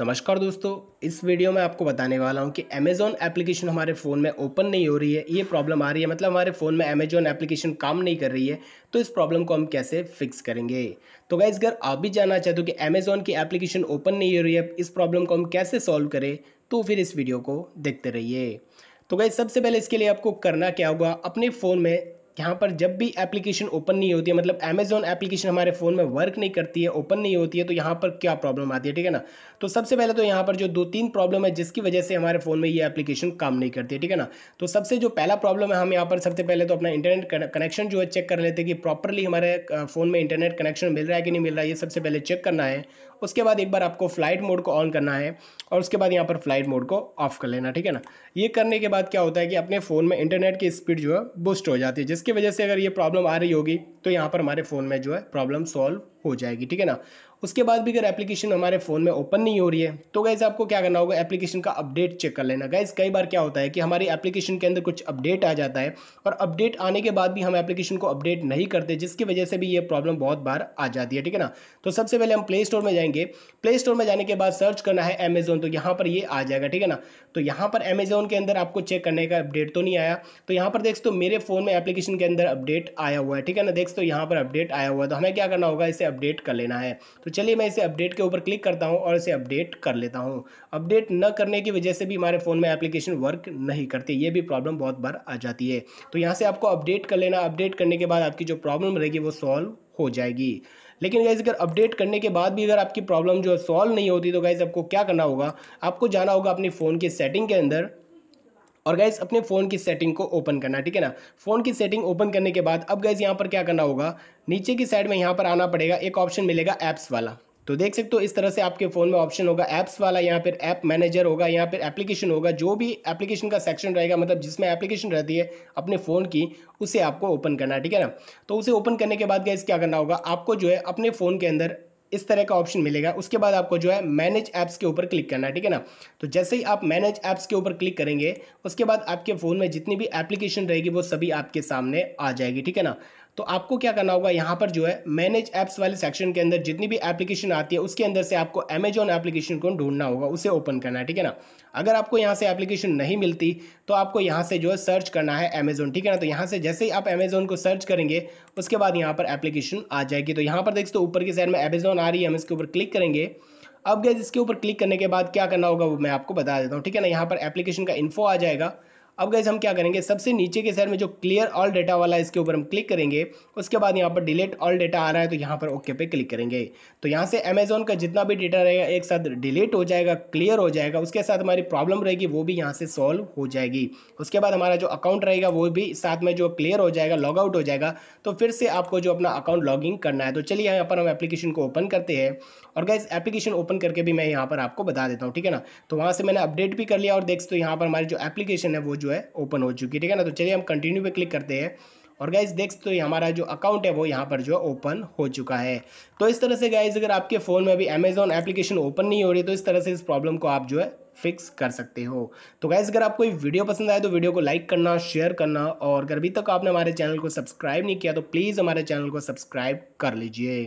नमस्कार दोस्तों इस वीडियो में आपको बताने वाला हूँ कि अमेज़ॉन एप्लीकेशन हमारे फ़ोन में ओपन नहीं हो रही है ये प्रॉब्लम आ रही है मतलब हमारे फ़ोन में अमेज़ॉन एप्लीकेशन काम नहीं कर रही है तो इस प्रॉब्लम को हम कैसे फिक्स करेंगे तो गाइज अगर आप भी जानना चाहते हो कि अमेज़ॉन की एप्लीकेशन ओपन नहीं हो रही है इस प्रॉब्लम को हम कैसे सॉल्व करें तो फिर इस वीडियो को देखते रहिए तो गाइज सबसे पहले इसके लिए आपको करना क्या होगा अपने फ़ोन में यहाँ पर जब भी एप्लीकेशन ओपन नहीं होती है मतलब अमेजोन एप्लीकेशन हमारे फ़ोन में वर्क नहीं करती है ओपन नहीं होती है तो यहाँ पर क्या प्रॉब्लम आती है ठीक है ना तो सबसे पहले तो यहाँ पर जो दो तीन प्रॉब्लम है जिसकी वजह से हमारे फ़ोन में ये एप्लीकेशन काम नहीं करती है ठीक है ना तो सबसे जो पहला प्रॉब्लम है हम यहाँ पर सबसे पहले तो अपना इंटरनेट कनेक्शन जो है चेक कर लेते हैं कि प्रॉपरली हमारे फ़ोन में इंटरनेट कनेक्शन मिल रहा है कि नहीं मिल रहा है ये सबसे पहले चेक करना है उसके बाद एक बार आपको फ्लाइट मोड को ऑन करना है और उसके बाद यहाँ पर फ्लाइट मोड को ऑफ कर लेना ठीक है ना ये करने के बाद क्या होता है कि अपने फ़ोन में इंटरनेट की स्पीड जो है बूस्ट हो जाती है जिस जिसकी वजह से अगर ये प्रॉब्लम आ रही होगी तो यहाँ पर हमारे फ़ोन में जो है प्रॉब्लम सॉल्व हो जाएगी ठीक है ना उसके बाद भी अगर एप्लीकेशन हमारे फ़ोन में ओपन नहीं हो रही है तो गाइज़ आपको क्या करना होगा एप्लीकेशन का अपडेट चेक कर लेना गाइज़ कई बार क्या होता है कि हमारी एप्लीकेशन के अंदर कुछ अपडेट आ जाता है और अपडेट आने के बाद भी हम एप्लीकेशन को अपडेट नहीं करते जिसकी वजह से भी ये प्रॉब्लम बहुत बार आ जाती है ठीक है ना तो सबसे पहले हम प्ले स्टोर में जाएंगे प्ले स्टोर में जाने के बाद सर्च करना है अमेज़ोन तो यहाँ पर ये आ जाएगा ठीक है ना तो यहाँ पर अमेज़ोन के अंदर आपको चेक करने का अपडेट तो नहीं आया तो यहाँ पर देख तो मेरे फ़ोन में एप्लीकेशन के अंदर अपडेट आया हुआ है ठीक है ना देख तो यहाँ पर अपडेट आया हुआ है तो हमें क्या करना होगा इसे अपडेट कर लेना है तो चलिए मैं इसे अपडेट के ऊपर क्लिक करता हूँ और इसे अपडेट कर लेता हूँ अपडेट न करने की वजह से भी हमारे फ़ोन में एप्लीकेशन वर्क नहीं करती ये भी प्रॉब्लम बहुत बार आ जाती है तो यहाँ से आपको अपडेट कर लेना अपडेट करने के बाद आपकी जो प्रॉब्लम रहेगी वो सॉल्व हो जाएगी लेकिन गाइज़ अगर अपडेट करने के बाद भी अगर आपकी प्रॉब्लम जो है सॉल्व नहीं होती तो गाइज़ आपको क्या करना होगा आपको जाना होगा अपने फ़ोन की सेटिंग के अंदर और गैस अपने फ़ोन की सेटिंग को ओपन करना ठीक है ना फ़ोन की सेटिंग ओपन करने के बाद अब गैस यहाँ पर क्या करना होगा नीचे की साइड में यहाँ पर आना पड़ेगा एक ऑप्शन मिलेगा ऐप्स वाला तो देख सकते हो इस तरह से आपके फ़ोन में ऑप्शन होगा ऐप्स वाला यहाँ पर ऐप मैनेजर होगा यहाँ पर एप्लीकेशन होगा जो भी एप्लीकेशन का सेक्शन रहेगा मतलब जिसमें एप्लीकेशन रहती है अपने फ़ोन की उसे आपको ओपन करना है ठीक है ना तो उसे ओपन करने के बाद गैस क्या करना होगा आपको जो है अपने फ़ोन के अंदर इस तरह का ऑप्शन मिलेगा उसके बाद आपको जो है मैनेज ऐप्स के ऊपर क्लिक करना है ठीक है ना तो जैसे ही आप मैनेज ऐप्स के ऊपर क्लिक करेंगे उसके बाद आपके फ़ोन में जितनी भी एप्लीकेशन रहेगी वो सभी आपके सामने आ जाएगी ठीक है ना तो आपको क्या करना होगा यहाँ पर जो है मैनेज ऐप्स वाले सेक्शन के अंदर जितनी भी एप्लीकेशन आती है उसके अंदर से आपको अमेजॉन एप्लीकेशन को ढूंढना होगा उसे ओपन करना है ठीक है ना अगर आपको यहाँ से एप्लीकेशन नहीं मिलती तो आपको यहाँ से जो है सर्च करना है अमेजोन ठीक है ना तो यहाँ से जैसे ही आप अमेजोन को सर्च करेंगे उसके बाद यहाँ पर एप्लीकेशन आ जाएगी तो यहाँ पर देखते तो ऊपर की साइड में अमेजोन आ रही है हम इसके ऊपर क्लिक करेंगे अब गैस इसके ऊपर क्लिक करने के बाद क्या करना होगा वो मैं आपको बता देता हूँ ठीक है ना यहाँ पर एप्लीकेशन का इन्फो आ जाएगा अब गैस हम क्या करेंगे सबसे नीचे के सेल में जो क्लियर ऑल डेटा वाला है इसके ऊपर हम क्लिक करेंगे उसके बाद यहाँ पर डिलीट ऑल डेटा आ रहा है तो यहाँ पर ओके पे क्लिक करेंगे तो यहाँ से अमेजोन का जितना भी डेटा रहेगा एक साथ डिलीट हो जाएगा क्लियर हो जाएगा उसके साथ हमारी प्रॉब्लम रहेगी वो भी यहाँ से सॉल्व हो जाएगी उसके बाद हमारा जो अकाउंट रहेगा वो भी साथ में जो क्लियर हो जाएगा लॉग आउट हो जाएगा तो फिर से आपको जो अपना अकाउंट लॉगिंग करना है तो चलिए यहाँ पर हम एप्लीकेशन को ओपन करते हैं और गैस एप्लीकेशन ओपन करके भी मैं यहाँ पर आपको बता देता हूँ ठीक है ना तो वहाँ से मैंने अपडेट भी कर लिया और देख तो यहाँ पर हमारी जो एप्लीकेशन है वो जो है ओपन हो चुकी है ठीक है ना तो चलिए हम कंटिन्यू पे क्लिक करते हैं और गाइज देख तो हमारा जो अकाउंट है वो यहाँ पर जो ओपन हो चुका है तो इस तरह से गाइज अगर आपके फ़ोन में अभी अमेजोन एप्लीकेशन ओपन नहीं हो रही तो इस तरह से इस प्रॉब्लम को आप जो है फिक्स कर सकते हो तो गाइज अगर आपको वीडियो पसंद आए तो वीडियो को लाइक करना शेयर करना और अगर अभी तक आपने हमारे चैनल को सब्सक्राइब नहीं किया तो प्लीज़ हमारे चैनल को सब्सक्राइब कर लीजिए